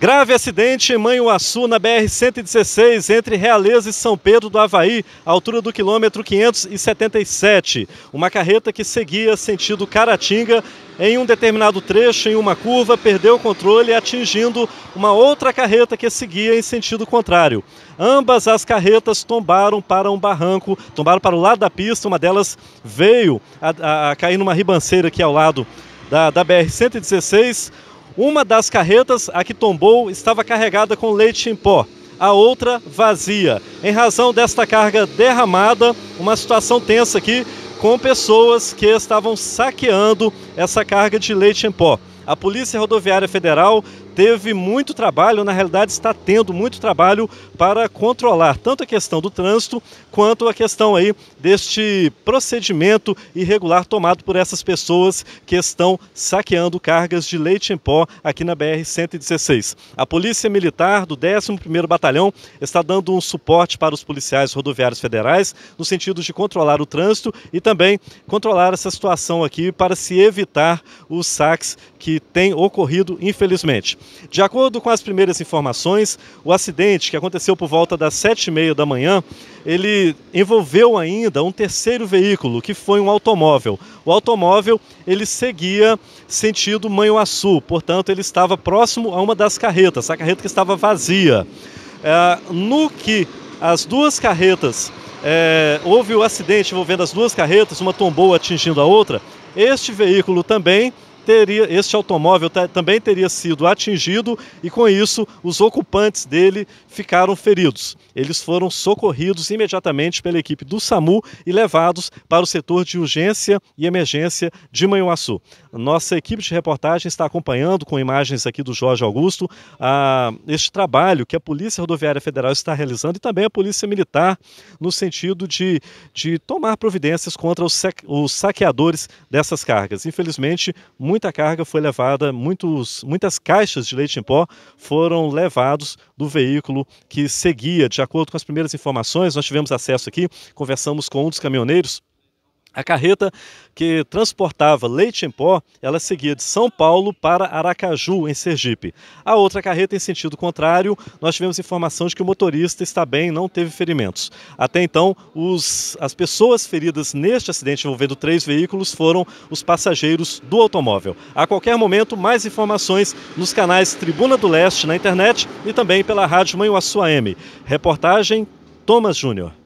Grave acidente em Manhuaçu, na BR-116, entre Realeza e São Pedro do Havaí, altura do quilômetro 577. Uma carreta que seguia sentido Caratinga, em um determinado trecho, em uma curva, perdeu o controle, atingindo uma outra carreta que seguia em sentido contrário. Ambas as carretas tombaram para um barranco, tombaram para o lado da pista, uma delas veio a, a, a cair numa ribanceira aqui ao lado da, da BR-116. Uma das carretas, a que tombou, estava carregada com leite em pó, a outra vazia. Em razão desta carga derramada, uma situação tensa aqui com pessoas que estavam saqueando essa carga de leite em pó. A Polícia Rodoviária Federal teve muito trabalho, na realidade está tendo muito trabalho para controlar tanto a questão do trânsito quanto a questão aí deste procedimento irregular tomado por essas pessoas que estão saqueando cargas de leite em pó aqui na BR 116. A Polícia Militar do 11º Batalhão está dando um suporte para os policiais rodoviários federais no sentido de controlar o trânsito e também controlar essa situação aqui para se evitar os saques que têm ocorrido, infelizmente. De acordo com as primeiras informações, o acidente, que aconteceu por volta das 7h30 da manhã, ele envolveu ainda um terceiro veículo, que foi um automóvel. O automóvel, ele seguia sentido Manhuaçu, portanto, ele estava próximo a uma das carretas, a carreta que estava vazia. É, no que as duas carretas, é, houve o um acidente envolvendo as duas carretas, uma tombou atingindo a outra, este veículo também teria, este automóvel também teria sido atingido e, com isso, os ocupantes dele ficaram feridos. Eles foram socorridos imediatamente pela equipe do SAMU e levados para o setor de urgência e emergência de Manhuaçu. Nossa equipe de reportagem está acompanhando, com imagens aqui do Jorge Augusto, a, este trabalho que a Polícia Rodoviária Federal está realizando e também a Polícia Militar, no sentido de, de tomar providências contra os, os saqueadores dessas cargas. Infelizmente, muita carga foi levada, muitos, muitas caixas de leite em pó foram levados do veículo que seguia. De acordo com as primeiras informações, nós tivemos acesso aqui, conversamos com um dos caminhoneiros a carreta que transportava leite em pó, ela seguia de São Paulo para Aracaju, em Sergipe. A outra carreta, em sentido contrário, nós tivemos informação de que o motorista está bem, não teve ferimentos. Até então, os, as pessoas feridas neste acidente envolvendo três veículos foram os passageiros do automóvel. A qualquer momento, mais informações nos canais Tribuna do Leste na internet e também pela rádio Manhuaçu AM. Reportagem Thomas Júnior.